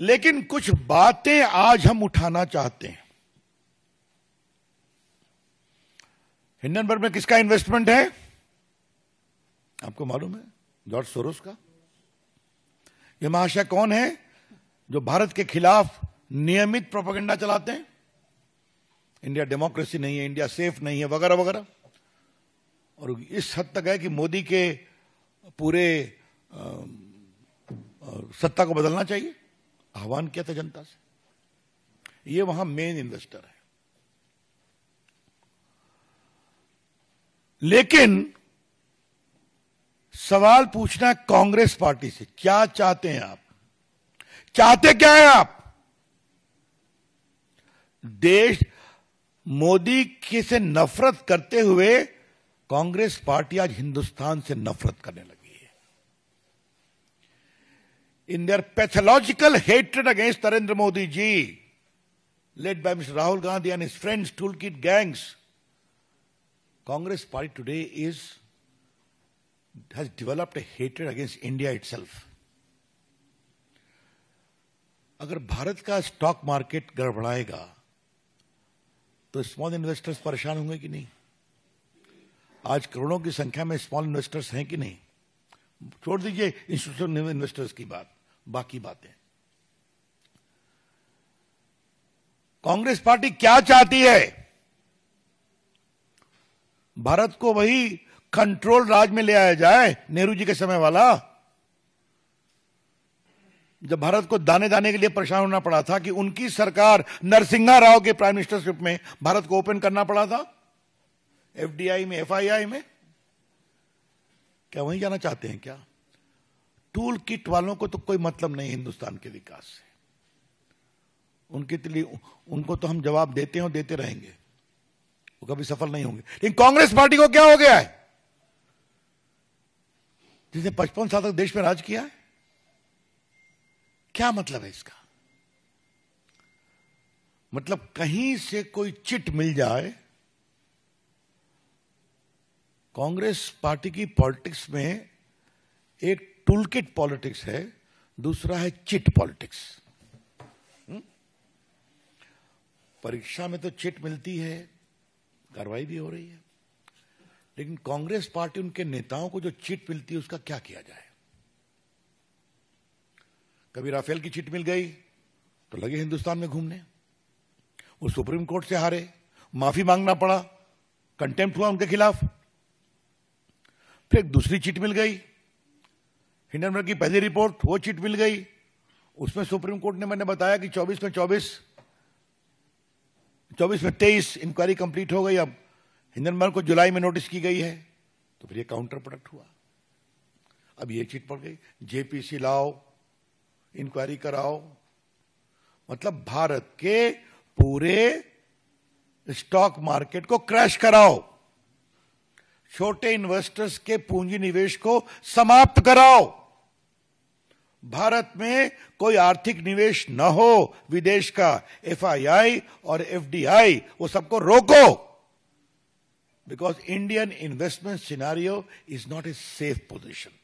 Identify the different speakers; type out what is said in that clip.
Speaker 1: लेकिन कुछ बातें आज हम उठाना चाहते हैं हिंडनबर्ग में किसका इन्वेस्टमेंट है आपको मालूम है जॉर्ज सोरोस का ये महाशय कौन है जो भारत के खिलाफ नियमित प्रोपोगंडा चलाते हैं इंडिया डेमोक्रेसी नहीं है इंडिया सेफ नहीं है वगैरह वगैरह और इस हद तक है कि मोदी के पूरे आ, आ, सत्ता को बदलना चाहिए आह्वान किया था जनता से ये वहां मेन इन्वेस्टर है लेकिन सवाल पूछना है कांग्रेस पार्टी से क्या चाहते हैं आप चाहते क्या है आप देश मोदी के से नफरत करते हुए कांग्रेस पार्टी आज हिंदुस्तान से नफरत करने लगी in their pathological hatred against Narendra Modi ji, led by Mr. Rahul Gandhi and his friends, toolkit gangs, Congress party today is has developed a hatred against India itself. अगर भारत का स्टॉक मार्केट गड़बड़ाएगा तो small investors परेशान होंगे कि नहीं आज करोड़ों की संख्या में स्मॉल इन्वेस्टर्स हैं कि नहीं छोड़ दीजिए इंस्टीट्यूशनल इन्वेस्टर्स की बात बाकी बातें कांग्रेस पार्टी क्या चाहती है भारत को वही कंट्रोल राज में ले आया जाए नेहरू जी के समय वाला जब भारत को दाने दाने के लिए परेशान होना पड़ा था कि उनकी सरकार नरसिंहा राव के प्राइम मिनिस्टरशिप में भारत को ओपन करना पड़ा था एफडीआई में एफआईआई में क्या वहीं जाना चाहते हैं क्या टूल किट वालों को तो कोई मतलब नहीं हिंदुस्तान के विकास से उनके लिए उनको तो हम जवाब देते हैं और देते रहेंगे वो कभी सफल नहीं होंगे लेकिन कांग्रेस पार्टी को क्या हो गया है जिसने पचपन साल तक देश में राज किया है क्या मतलब है इसका मतलब कहीं से कोई चिट मिल जाए कांग्रेस पार्टी की पॉलिटिक्स में एक टूलकिट पॉलिटिक्स है दूसरा है चिट पॉलिटिक्स हम्म? परीक्षा में तो चिट मिलती है कार्रवाई भी हो रही है लेकिन कांग्रेस पार्टी उनके नेताओं को जो चिट मिलती है उसका क्या किया जाए कभी राफेल की चिट मिल गई तो लगे हिंदुस्तान में घूमने वो सुप्रीम कोर्ट से हारे माफी मांगना पड़ा कंटेम्प्ट हुआ उनके खिलाफ फिर एक दूसरी चिट मिल गई हिंडनबर्ग की पहली रिपोर्ट वो चिट मिल गई उसमें सुप्रीम कोर्ट ने मैंने बताया कि 24 में 24 24 में 23 इंक्वायरी कंप्लीट हो गई अब हिंडनबर्ग को जुलाई में नोटिस की गई है तो फिर ये काउंटर प्रोडक्ट हुआ अब ये चिट पड़ गई जेपीसी लाओ इंक्वायरी कराओ मतलब भारत के पूरे स्टॉक मार्केट को क्रैश कराओ छोटे इन्वेस्टर्स के पूंजी निवेश को समाप्त कराओ भारत में कोई आर्थिक निवेश न हो विदेश का एफआईआई और एफडीआई वो सबको रोको because Indian investment scenario is not a safe position